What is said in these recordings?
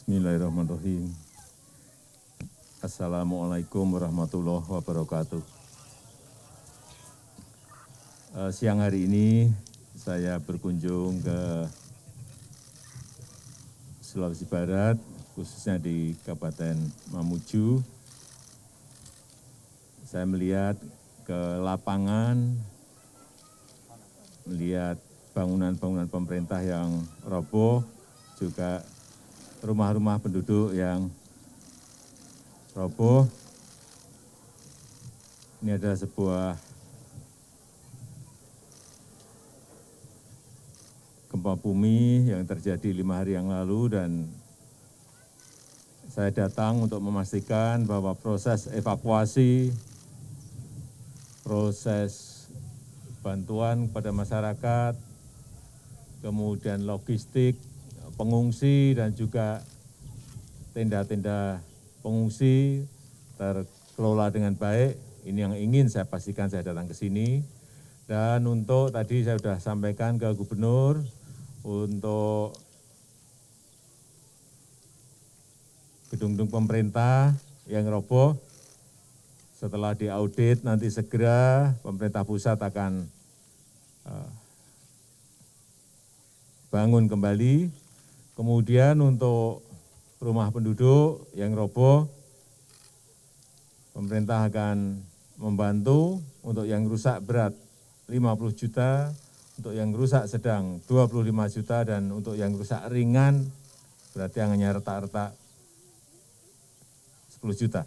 Bismillahirrahmanirrahim. Assalamualaikum warahmatullahi wabarakatuh. Eh, siang hari ini saya berkunjung ke Sulawesi Barat, khususnya di Kabupaten Mamuju. Saya melihat ke lapangan, melihat bangunan-bangunan pemerintah yang roboh, juga rumah-rumah penduduk yang roboh. Ini adalah sebuah gempa bumi yang terjadi lima hari yang lalu dan saya datang untuk memastikan bahwa proses evakuasi, proses bantuan kepada masyarakat, kemudian logistik, pengungsi dan juga tenda-tenda pengungsi terkelola dengan baik. Ini yang ingin saya pastikan saya datang ke sini. Dan untuk tadi saya sudah sampaikan ke Gubernur untuk gedung-gedung pemerintah yang roboh setelah diaudit nanti segera pemerintah pusat akan eh, bangun kembali Kemudian untuk rumah penduduk yang roboh, pemerintah akan membantu untuk yang rusak berat 50 juta, untuk yang rusak sedang 25 juta, dan untuk yang rusak ringan berarti yang hanya retak-retak 10 juta.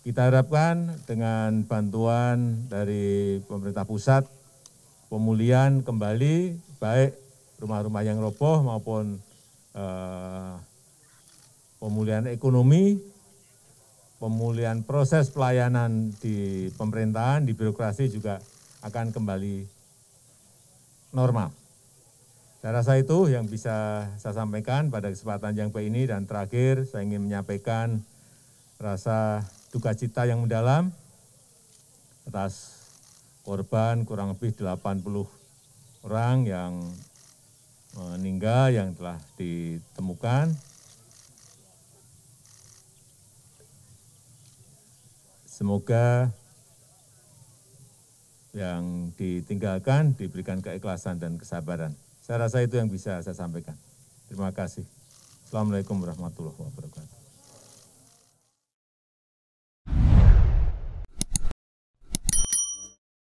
Kita harapkan dengan bantuan dari pemerintah pusat, pemulihan kembali baik rumah-rumah yang roboh maupun Eh, pemulihan ekonomi, pemulihan proses pelayanan di pemerintahan, di birokrasi juga akan kembali normal. Saya rasa itu yang bisa saya sampaikan pada kesempatan yang baik ini dan terakhir saya ingin menyampaikan rasa duka cita yang mendalam atas korban kurang lebih 80 orang yang meninggal eh, yang telah ditemukan. Semoga yang ditinggalkan diberikan keikhlasan dan kesabaran. Saya rasa itu yang bisa saya sampaikan. Terima kasih. Assalamualaikum warahmatullahi wabarakatuh.